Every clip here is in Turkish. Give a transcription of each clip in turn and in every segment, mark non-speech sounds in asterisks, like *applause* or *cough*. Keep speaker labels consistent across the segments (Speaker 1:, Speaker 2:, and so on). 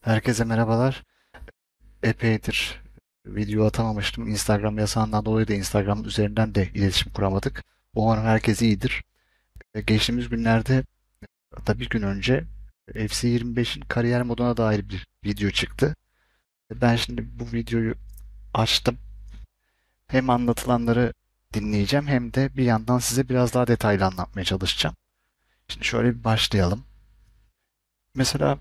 Speaker 1: Herkese merhabalar. Epeydir video atamamıştım. Instagram yasağından dolayı da Instagram üzerinden de iletişim kuramadık. Umarım herkes iyidir. E, geçtiğimiz günlerde hatta bir gün önce FC25'in kariyer moduna dair bir video çıktı. E, ben şimdi bu videoyu açtım. Hem anlatılanları dinleyeceğim hem de bir yandan size biraz daha detaylı anlatmaya çalışacağım. Şimdi şöyle bir başlayalım. Mesela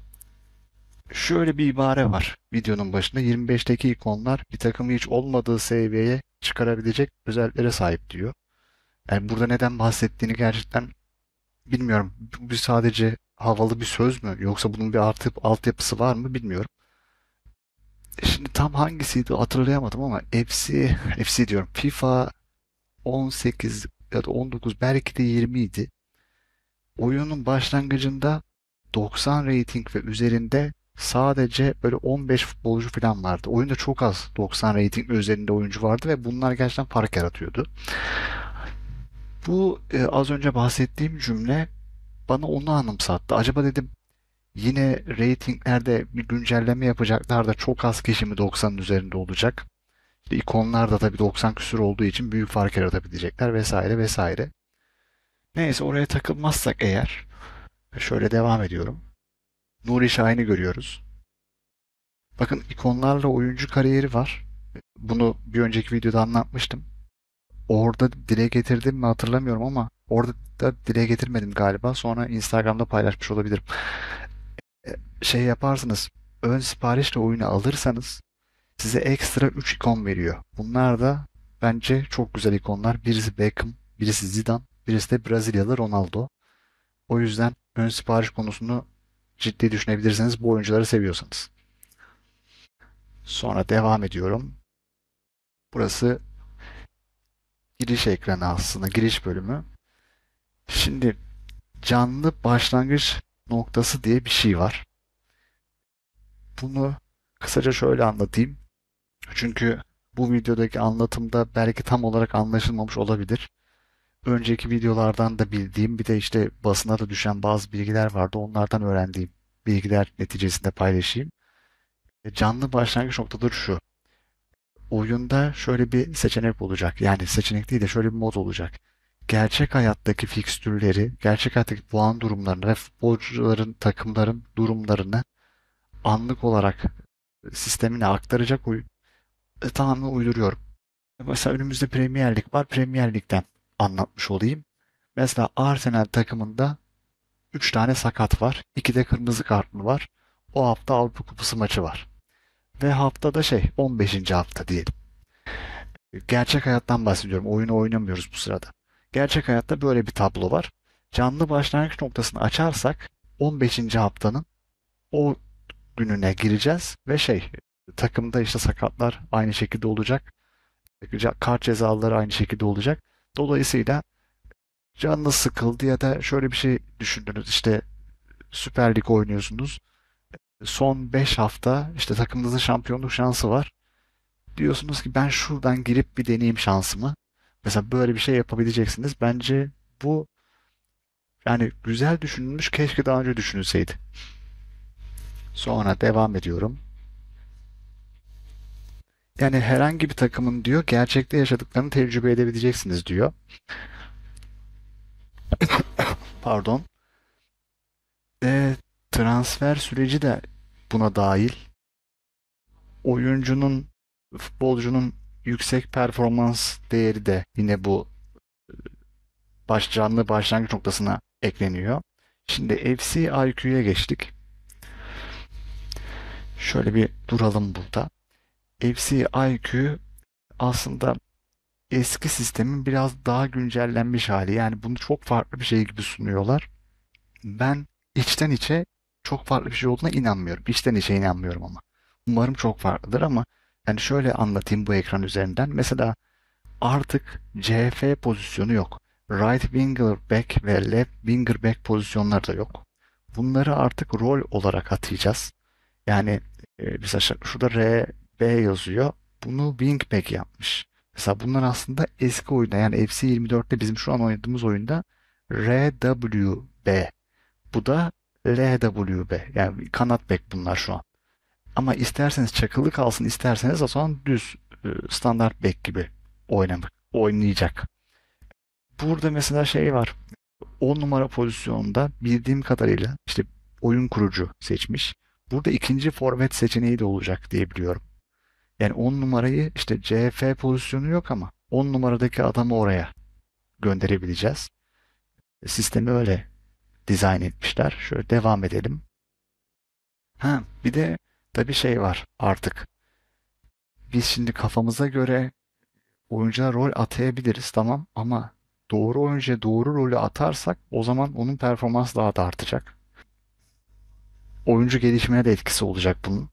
Speaker 1: Şöyle bir ibare var videonun başında. 25'teki ikonlar bir takımı hiç olmadığı seviyeye çıkarabilecek özelliklere sahip diyor. Yani burada neden bahsettiğini gerçekten bilmiyorum. Bu sadece havalı bir söz mü yoksa bunun bir artıp altyapısı var mı bilmiyorum. Şimdi tam hangisiydi hatırlayamadım ama FC, FC diyorum FIFA 18 ya da 19 belki de 20 idi. Oyunun başlangıcında 90 rating ve üzerinde sadece böyle 15 futbolcu falan vardı. Oyunda çok az 90 rating üzerinde oyuncu vardı ve bunlar gerçekten fark yaratıyordu. Bu e, az önce bahsettiğim cümle bana onu anımsattı. Acaba dedim yine ratinglerde bir güncelleme yapacaklar da çok az kişi mi 90'ın üzerinde olacak? İşte ikonlar da tabii 90 küsur olduğu için büyük fark yaratabilecekler vesaire vesaire. Neyse oraya takılmazsak eğer şöyle devam ediyorum. Nuri Şahin'i görüyoruz. Bakın ikonlarla oyuncu kariyeri var. Bunu bir önceki videoda anlatmıştım. Orada dile getirdim mi hatırlamıyorum ama orada da dile getirmedim galiba. Sonra Instagram'da paylaşmış olabilirim. E, şey yaparsınız. Ön siparişle oyunu alırsanız size ekstra 3 ikon veriyor. Bunlar da bence çok güzel ikonlar. Birisi Beckham, birisi Zidane, birisi de Brezilyalı Ronaldo. O yüzden ön sipariş konusunu ciddi düşünebilirsiniz bu oyuncuları seviyorsanız. Sonra devam ediyorum. Burası giriş ekranı aslında giriş bölümü. Şimdi canlı başlangıç noktası diye bir şey var. Bunu kısaca şöyle anlatayım. Çünkü bu videodaki anlatımda belki tam olarak anlaşılmamış olabilir. Önceki videolardan da bildiğim bir de işte basına da düşen bazı bilgiler vardı onlardan öğrendiğim bilgiler neticesinde paylaşayım. E, canlı başlangıç noktaları şu. Oyunda şöyle bir seçenek olacak. Yani seçenek değil de şöyle bir mod olacak. Gerçek hayattaki fikstürleri, gerçek hayattaki puan durumlarını ve futbolcuların, takımların durumlarını anlık olarak sistemine aktaracak oyun e, tamamen uyduruyorum. E, mesela önümüzde Premier Lig var. Premier Lig'den anlatmış olayım. Mesela Arsenal takımında 3 tane sakat var. 2 de kırmızı kartlı var. O hafta Avrupa Kupası maçı var. Ve haftada şey 15. hafta diyelim. Gerçek hayattan bahsediyorum. Oyunu oynamıyoruz bu sırada. Gerçek hayatta böyle bir tablo var. Canlı başlangıç noktasını açarsak 15. haftanın o gününe gireceğiz ve şey takımda işte sakatlar aynı şekilde olacak. Kart cezaları aynı şekilde olacak. Dolayısıyla canınız sıkıldı ya da şöyle bir şey düşündünüz işte Süper Lig oynuyorsunuz. Son 5 hafta işte takımınızın şampiyonluk şansı var. Diyorsunuz ki ben şuradan girip bir deneyeyim şansımı. Mesela böyle bir şey yapabileceksiniz. Bence bu yani güzel düşünülmüş keşke daha önce düşünülseydi. Sonra devam ediyorum. Yani herhangi bir takımın diyor gerçekte yaşadıklarını tecrübe edebileceksiniz diyor. *coughs* Pardon. E, transfer süreci de buna dahil. Oyuncunun, futbolcunun yüksek performans değeri de yine bu e, başcanlı başlangıç noktasına ekleniyor. Şimdi FC IQ'ya geçtik. Şöyle bir duralım burada. FC IQ aslında eski sistemin biraz daha güncellenmiş hali. Yani bunu çok farklı bir şey gibi sunuyorlar. Ben içten içe çok farklı bir şey olduğuna inanmıyorum. İçten içe inanmıyorum ama. Umarım çok farklıdır ama yani şöyle anlatayım bu ekran üzerinden. Mesela artık CF pozisyonu yok. Right winger back ve left winger back pozisyonları da yok. Bunları artık rol olarak atayacağız. Yani e, mesela şurada RB yazıyor. Bunu wing back yapmış. Mesela bunlar aslında eski oyunda yani FC24'te bizim şu an oynadığımız oyunda RWB. Bu da LWB. Yani kanat bek bunlar şu an. Ama isterseniz çakılı kalsın, isterseniz o zaman düz e, standart bek gibi oynamak, oynayacak. Burada mesela şey var. 10 numara pozisyonunda bildiğim kadarıyla işte oyun kurucu seçmiş. Burada ikinci forvet seçeneği de olacak diye biliyorum. Yani 10 numarayı işte CF pozisyonu yok ama 10 numaradaki adamı oraya gönderebileceğiz. Sistemi öyle dizayn etmişler. Şöyle devam edelim. Ha bir de tabii şey var artık. Biz şimdi kafamıza göre oyuncular rol atayabiliriz tamam ama doğru oyuncuya doğru rolü atarsak o zaman onun performans daha da artacak. Oyuncu gelişimine de etkisi olacak bunun.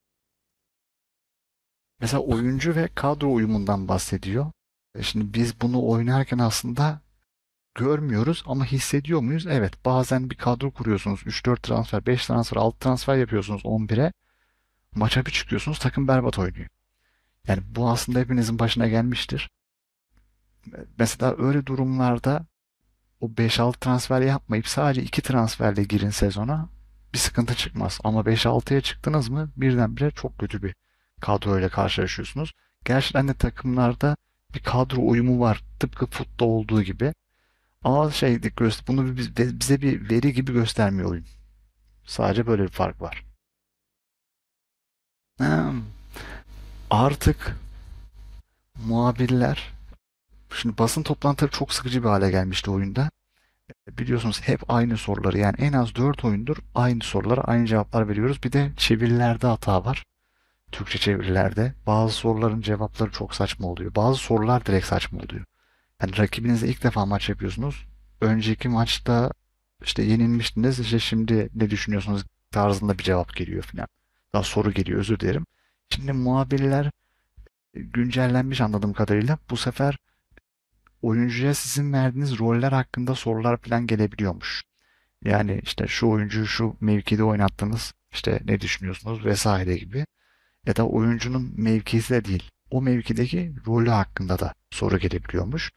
Speaker 1: Mesela oyuncu ve kadro uyumundan bahsediyor. E, şimdi biz bunu oynarken aslında görmüyoruz ama hissediyor muyuz? Evet bazen bir kadro kuruyorsunuz. 3-4 transfer, 5 transfer, 6 transfer yapıyorsunuz 11'e. Maça bir çıkıyorsunuz takım berbat oynuyor. Yani bu aslında hepinizin başına gelmiştir. E, mesela öyle durumlarda o 5-6 transfer yapmayıp sadece 2 transferle girin sezona bir sıkıntı çıkmaz. Ama 5-6'ya çıktınız mı birdenbire çok kötü bir kadroyla karşılaşıyorsunuz. Gerçekten de takımlarda bir kadro uyumu var. Tıpkı futta olduğu gibi. Ama şey bunu bize bir veri gibi göstermiyor oyun. Sadece böyle bir fark var. Artık muhabirler şimdi basın toplantıları çok sıkıcı bir hale gelmişti oyunda. Biliyorsunuz hep aynı soruları yani en az 4 oyundur aynı sorulara aynı cevaplar veriyoruz. Bir de çevirilerde hata var. Türkçe çevirilerde bazı soruların cevapları çok saçma oluyor. Bazı sorular direkt saçma oluyor. Yani rakibinizle ilk defa maç yapıyorsunuz. Önceki maçta işte yenilmiştiniz işte şimdi ne düşünüyorsunuz tarzında bir cevap geliyor filan. Daha soru geliyor özür dilerim. Şimdi muhabirler e, güncellenmiş anladığım kadarıyla bu sefer oyuncuya sizin verdiğiniz roller hakkında sorular falan gelebiliyormuş. Yani işte şu oyuncuyu şu mevkide oynattınız işte ne düşünüyorsunuz vesaire gibi ya da oyuncunun mevkisi değil. O mevkideki rolü hakkında da soru gelebiliyormuş.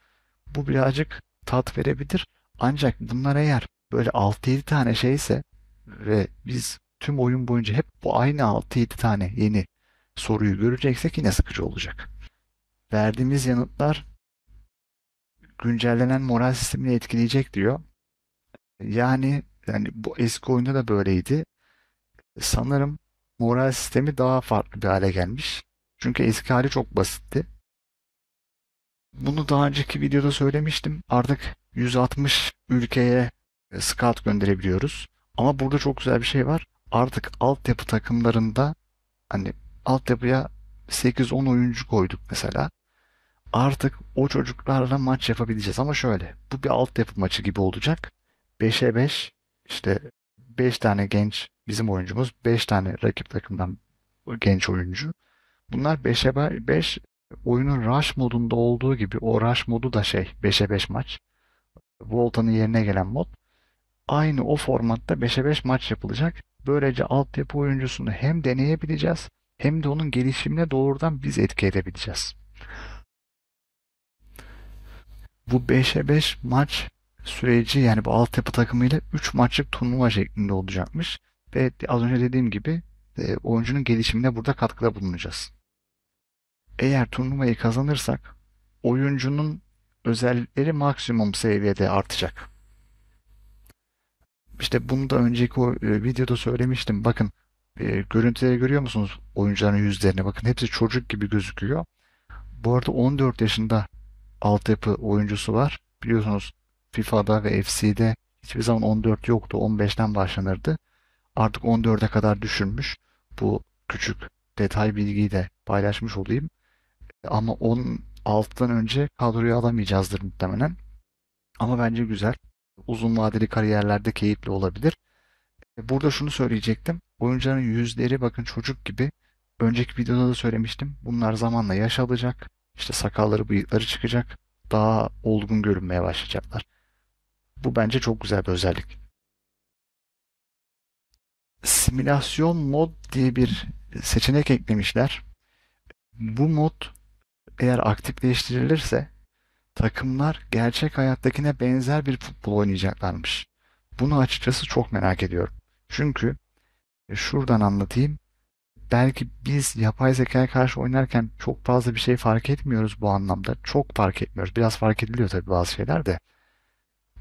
Speaker 1: Bu birazcık tat verebilir. Ancak bunlar eğer böyle 6-7 tane şeyse ve biz tüm oyun boyunca hep bu aynı 6-7 tane yeni soruyu göreceksek yine sıkıcı olacak. Verdiğimiz yanıtlar güncellenen moral sistemini etkileyecek diyor. Yani yani bu eski oyunda da böyleydi. Sanırım moral sistemi daha farklı bir hale gelmiş. Çünkü eski hali çok basitti. Bunu daha önceki videoda söylemiştim. Artık 160 ülkeye e, scout gönderebiliyoruz. Ama burada çok güzel bir şey var. Artık altyapı takımlarında hani altyapıya 8-10 oyuncu koyduk mesela. Artık o çocuklarla maç yapabileceğiz ama şöyle. Bu bir altyapı maçı gibi olacak. 5'e 5 işte 5 tane genç bizim oyuncumuz 5 tane rakip takımdan genç oyuncu. Bunlar 5'e 5 oyunun rush modunda olduğu gibi o rush modu da şey 5'e 5 maç. Volta'nın yerine gelen mod. Aynı o formatta 5'e 5 maç yapılacak. Böylece altyapı oyuncusunu hem deneyebileceğiz hem de onun gelişimine doğrudan biz etki edebileceğiz. Bu 5'e 5 maç süreci yani bu altyapı takımıyla 3 maçlık turnuva şeklinde olacakmış. Ve az önce dediğim gibi e, oyuncunun gelişimine burada katkıda bulunacağız. Eğer turnuvayı kazanırsak oyuncunun özellikleri maksimum seviyede artacak. İşte bunu da önceki o e, videoda söylemiştim. Bakın e, görüntüleri görüyor musunuz oyuncuların yüzlerine? Bakın hepsi çocuk gibi gözüküyor. Bu arada 14 yaşında altyapı oyuncusu var. Biliyorsunuz FIFA'da ve FC'de hiçbir zaman 14 yoktu. 15'ten başlanırdı artık 14'e kadar düşürmüş. Bu küçük detay bilgiyi de paylaşmış olayım. Ama 16'dan önce kadroyu alamayacağızdır muhtemelen. Ama bence güzel. Uzun vadeli kariyerlerde keyifli olabilir. E, burada şunu söyleyecektim. Oyuncuların yüzleri bakın çocuk gibi. Önceki videoda da söylemiştim. Bunlar zamanla yaş alacak. İşte sakalları, bıyıkları çıkacak. Daha olgun görünmeye başlayacaklar. Bu bence çok güzel bir özellik simülasyon mod diye bir seçenek eklemişler. Bu mod eğer aktifleştirilirse takımlar gerçek hayattakine benzer bir futbol oynayacaklarmış. Bunu açıkçası çok merak ediyorum. Çünkü e, şuradan anlatayım. Belki biz yapay zekaya karşı oynarken çok fazla bir şey fark etmiyoruz bu anlamda. Çok fark etmiyoruz. Biraz fark ediliyor tabii bazı şeyler de.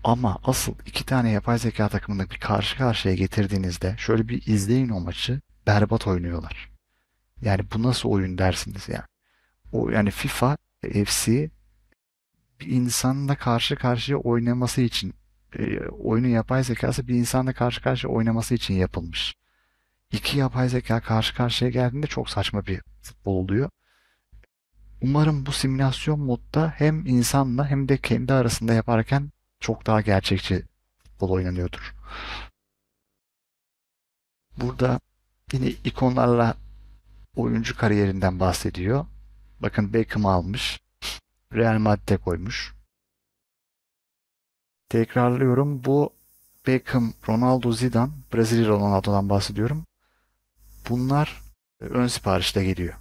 Speaker 1: Ama asıl iki tane yapay zeka takımını bir karşı karşıya getirdiğinizde şöyle bir izleyin o maçı berbat oynuyorlar. Yani bu nasıl oyun dersiniz yani. O yani FIFA FC bir insanla karşı karşıya oynaması için e, oyunu yapay zekası bir insanla karşı karşıya oynaması için yapılmış. İki yapay zeka karşı karşıya geldiğinde çok saçma bir futbol oluyor. Umarım bu simülasyon modda hem insanla hem de kendi arasında yaparken çok daha gerçekçi futbol oynanıyordur. Burada yine ikonlarla oyuncu kariyerinden bahsediyor. Bakın Beckham almış. Real Madrid'e koymuş. Tekrarlıyorum bu Beckham, Ronaldo, Zidane, Brezilya Ronaldo'dan bahsediyorum. Bunlar e, ön siparişte geliyor.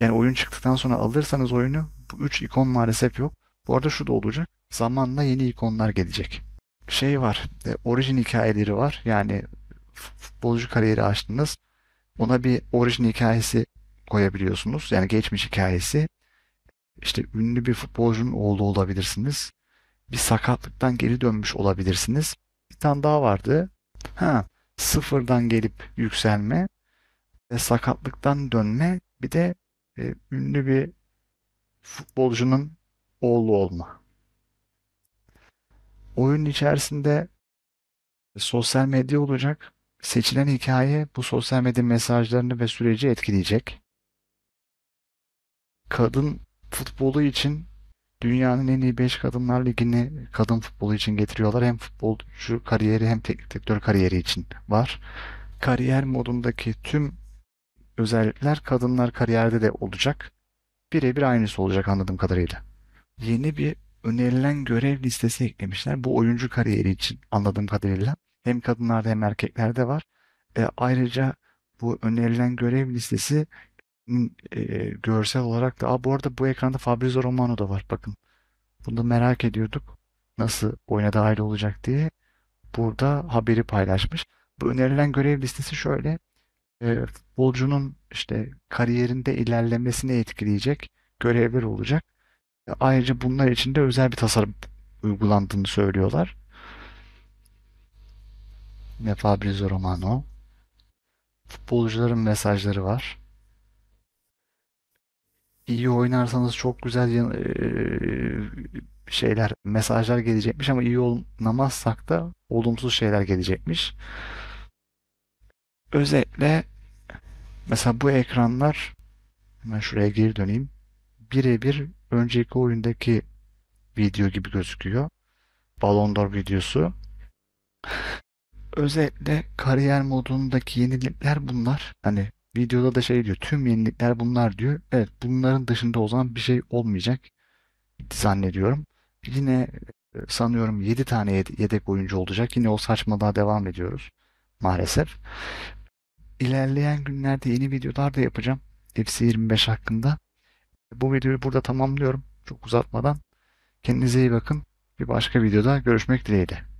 Speaker 1: Yani oyun çıktıktan sonra alırsanız oyunu bu 3 ikon maalesef yok. Bu arada şu da olacak. Zamanla yeni ikonlar gelecek. Şey var, e, orijin hikayeleri var. Yani futbolcu kariyeri açtınız. Ona bir orijin hikayesi koyabiliyorsunuz. Yani geçmiş hikayesi. İşte ünlü bir futbolcunun oğlu olabilirsiniz. Bir sakatlıktan geri dönmüş olabilirsiniz. Bir tane daha vardı. Ha, sıfırdan gelip yükselme ve sakatlıktan dönme bir de e, ünlü bir futbolcunun oğlu olma. Oyunun içerisinde sosyal medya olacak. Seçilen hikaye bu sosyal medya mesajlarını ve süreci etkileyecek. Kadın futbolu için dünyanın en iyi 5 kadınlar ligini kadın futbolu için getiriyorlar. Hem futbolcu kariyeri hem teknik direktör kariyeri için var. Kariyer modundaki tüm özellikler kadınlar kariyerde de olacak. Birebir aynısı olacak anladığım kadarıyla. Yeni bir önerilen görev listesi eklemişler. Bu oyuncu kariyeri için anladığım kadarıyla. Hem kadınlarda hem erkeklerde var. E, ayrıca bu önerilen görev listesi e, görsel olarak da. Aa, bu arada bu ekranda Fabrizio Romano da var bakın. Bunu da merak ediyorduk. Nasıl oyuna dahil olacak diye. Burada haberi paylaşmış. Bu önerilen görev listesi şöyle. E, futbolcunun işte kariyerinde ilerlemesini etkileyecek görevler olacak. Ayrıca bunlar için de özel bir tasarım uygulandığını söylüyorlar. Ne Fabrizio Romano. Futbolcuların mesajları var. İyi oynarsanız çok güzel e, şeyler, mesajlar gelecekmiş ama iyi olmamazsak da olumsuz şeyler gelecekmiş. Özetle mesela bu ekranlar hemen şuraya geri döneyim. Birebir önceki oyundaki video gibi gözüküyor. Ballon d'Or videosu. Özellikle kariyer modundaki yenilikler bunlar. Hani videoda da şey diyor tüm yenilikler bunlar diyor. Evet bunların dışında o zaman bir şey olmayacak zannediyorum. Yine e, sanıyorum 7 tane yedek oyuncu olacak. Yine o saçmalığa devam ediyoruz maalesef. İlerleyen günlerde yeni videolar da yapacağım. FC25 hakkında. E, bu videoyu burada tamamlıyorum. Çok uzatmadan. Kendinize iyi bakın. Bir başka videoda görüşmek dileğiyle.